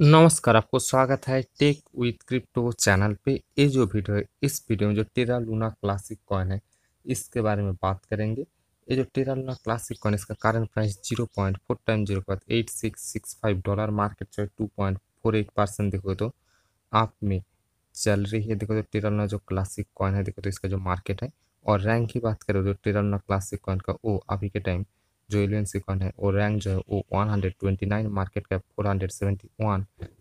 नमस्कार आपको स्वागत है टेक विथ क्रिप्टो चैनल पे ये जो वीडियो है इस वीडियो में जो टेरा लूना क्लासिक कॉइन है इसके बारे में बात करेंगे ये जो टेरा लूना क्लासिक कॉइन इसका current price zero point four time zero point eight six six five dollar market जो है two point four eight percent देखो तो आप में चल रही है देखो तो टेरा लूना जो क्लासिक कॉइन है देखो तो इसका जो मार्केट है और रैंक की बात करें तो टेरा लूना क्लासिक कॉइन का वो अभी के टाइम जो एलियन सिकॉन है वो रैंक जो है वो 129 मार्केट कैप 471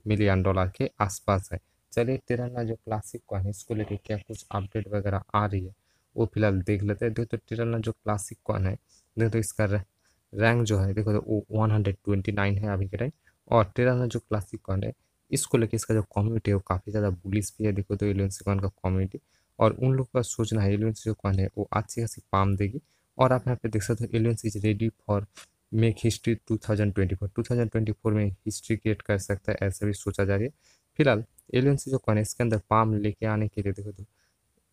मिलियन डॉलर के आसपास है चलिए तिरन्ना जो क्लासिक कॉइन इसको लेके क्या कुछ अपडेट वगैरह आ रही है वो फिलहाल देख लेते हैं देखो तो तिरन्ना जो क्लासिक कॉइन है देखो तो इसका रैंक जो है देखो तो वो वन है अभी के टाइम और तिरन्ना जो क्लासिक कॉइन है इसको लेके इसका जो कम्युनिटी है वो काफ़ी ज़्यादा बुलिस भी है देखो तो एलियन सिकॉन का कम्युनिटी और उन लोगों का सोचना है एलियन सिकॉन है वो अच्छी खासी पाम देगी और आप यहाँ पे देख सकते हो aliens is ready for make history 2024 2024 में हिस्ट्री क्रिएट कर सकता है ऐसा भी सोचा जा रहा है फिलहाल एलियन जो कौन है इसके अंदर पाम लेके आने के लिए देखो तो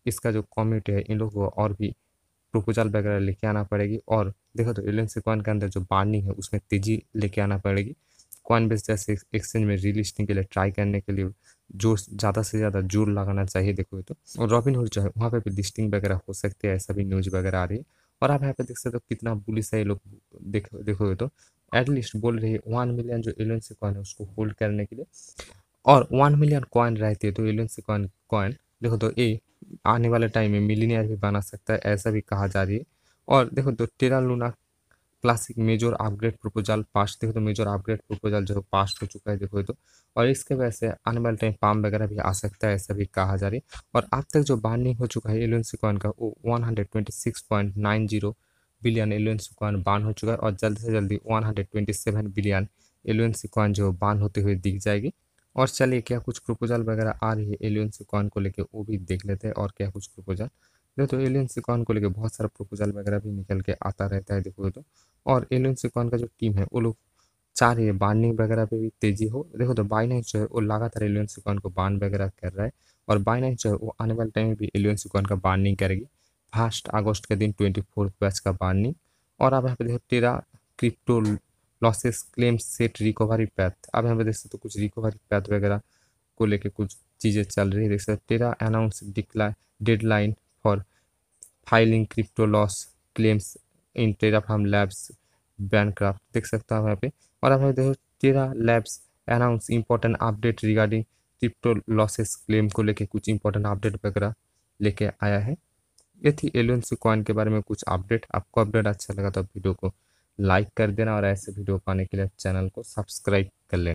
इसका जो कॉम्यूटी है इन लोगों को और भी प्रपोजल वगैरह लेके आना पड़ेगी और देखो तो एलियन से कॉइन के अंदर जो बार्निंग है उसमें तेजी लेके आना पड़ेगी कॉइन बेस जैसे एक्सचेंज में रिलिस्टिंग के लिए ट्राई करने के लिए जोर ज़्यादा से ज़्यादा जोर लगाना चाहिए देखो तो और रॉबिन हुड जो है वहाँ पर भी लिस्टिंग वगैरह हो सकती है ऐसा भी न्यूज़ वगैरह आ रही है और आप यहाँ पे देख सकते हो कितना बुलिस है ये लोग देख देखोगे तो एटलीस्ट बोल रही है वन मिलियन जो एलियन से कॉइन है उसको होल्ड करने के लिए और वन मिलियन कॉइन रहती है तो एलियन से कॉइन कॉइन देखो तो ये आने वाले टाइम में मिलीनियर भी बना सकता है ऐसा भी कहा जा रही है और देखो तो Terra Luna classic major upgrade proposal pass देखो तो मेजर अपग्रेड प्रपोजल जो पास हो चुका है देखो तो और इसके वजह से आने वाले टाइम पाम वगैरह भी आ सकता है ऐसा भी कहा जा रही है और अब तक जो बार्निंग हो चुका है एलुएंसी कॉइन का वो one hundred twenty six point nine zero billion एलुएंसी कॉइन बान हो चुका है और जल्द से जल्दी one hundred twenty seven billion एलुएंसी कॉइन जो बान होते हुए दिख जाएगी और चलिए क्या कुछ प्रपोजल वगैरह आ रही है एलियंस कॉइन को लेके वो भी देख लेते हैं और क्या कुछ प्रपोजल देखो तो एलियन सिकॉन को लेकर बहुत सारा प्रपोजल वगैरह भी निकल के आता रहता है देखो तो और एलियन सिकॉन का जो टीम है वो लोग चाह रही है बार्निंग वगैरह पे भी तेजी हो देखो तो बाइनेंस जो है वो लगातार एलियन सिकॉन को बान वगैरह कर रहा है और बाइनेंस जो है वो आने वाले टाइम में भी एलियन सिकॉन का बार्निंग करेगी फर्स्ट अगस्त के दिन ट्वेंटी फोर्थ बैच का बार्निंग और अब यहाँ पे देखो Terra crypto losses claim set recovery path अब यहाँ पे देख सकते कुछ रिकवरी पैथ वगैरह को लेके कुछ चीज़ें चल रही है देख सकते Terra announce decline deadline for filing filing claims in claims in labs बैंड क्राफ्ट देख सकते हो यहाँ पे और आप देखो Terra labs announce important update regarding crypto losses claim को लेके कुछ इंपॉर्टेंट अपडेट वगैरह लेके आया है ये थी सी कॉइन के बारे में कुछ अपडेट आपको अपडेट अच्छा लगा तो वीडियो को लाइक कर देना और ऐसे वीडियो पाने के लिए चैनल को सब्सक्राइब कर लेना